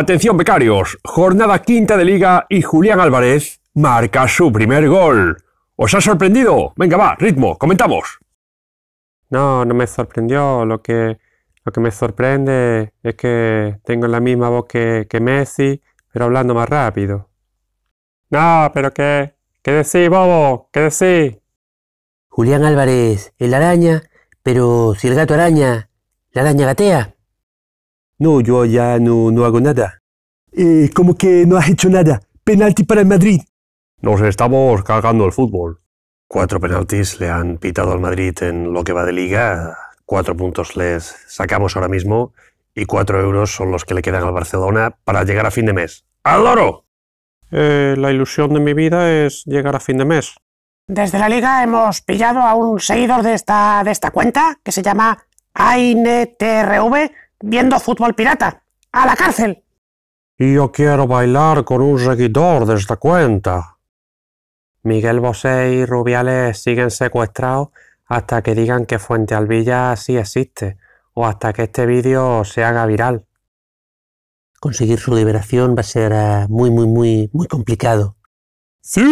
Atención becarios, jornada quinta de liga y Julián Álvarez marca su primer gol. ¿Os ha sorprendido? Venga, va, ritmo, comentamos. No, no me sorprendió. Lo que, lo que me sorprende es que tengo la misma voz que, Messi, pero hablando más rápido. No, pero ¿qué? ¿Qué decís, bobo? ¿Qué decís? Julián Álvarez, el araña, pero si el gato araña, la araña gatea. No, yo ya no, hago nada. y eh, como que no has hecho nada. Penalti para el Madrid. Nos estamos cagando el fútbol. Cuatro penaltis le han pitado al Madrid en lo que va de liga. Cuatro puntos les sacamos ahora mismo y cuatro euros son los que le quedan al Barcelona para llegar a fin de mes. ¡Al oro! Eh, la ilusión de mi vida es llegar a fin de mes. Desde la liga hemos pillado a un seguidor de esta, de esta cuenta que se llama AINTRV viendo fútbol pirata. ¡A la cárcel! Y yo quiero bailar con un seguidor de esta cuenta. Miguel Bosé y Rubiales siguen secuestrados hasta que digan que Fuente Alvilla sí existe o hasta que este vídeo se haga viral. Conseguir su liberación va a ser eh, muy, muy, muy, muy complicado. ¡Sí!